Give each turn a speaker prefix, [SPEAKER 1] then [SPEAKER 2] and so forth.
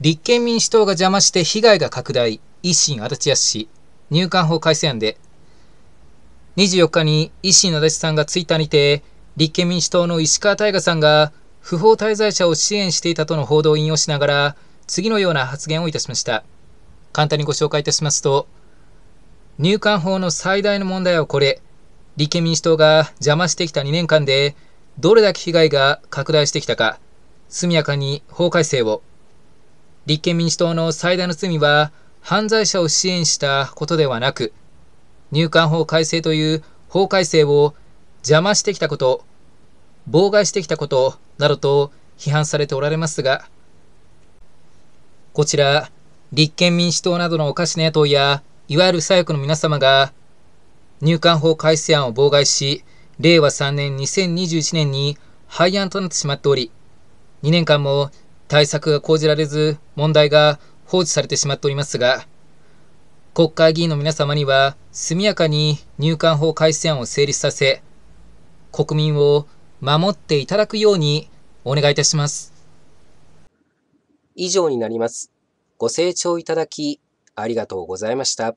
[SPEAKER 1] 立憲民主党が邪魔して被害が拡大、維新足立康氏、入管法改正案で、24日に維新足立さんがツイッターにて、立憲民主党の石川大我さんが不法滞在者を支援していたとの報道を引用しながら、次のような発言をいたしました。簡単にご紹介いたしますと、入管法の最大の問題はこれ、立憲民主党が邪魔してきた2年間で、どれだけ被害が拡大してきたか、速やかに法改正を、立憲民主党の最大の罪は、犯罪者を支援したことではなく、入管法改正という法改正を邪魔してきたこと、妨害してきたことなどと批判されておられますが、こちら、立憲民主党などのおかしな野党や、いわゆる左翼の皆様が、入管法改正案を妨害し、令和3年2021年に廃案となってしまっており、2年間も対策が講じられず、問題が放置されてしまっておりますが、国会議員の皆様には、速やかに入管法改正案を成立させ、国民を守っていただくようにお願いいたします。
[SPEAKER 2] 以上になります。ご清聴いただき、ありがとうございました。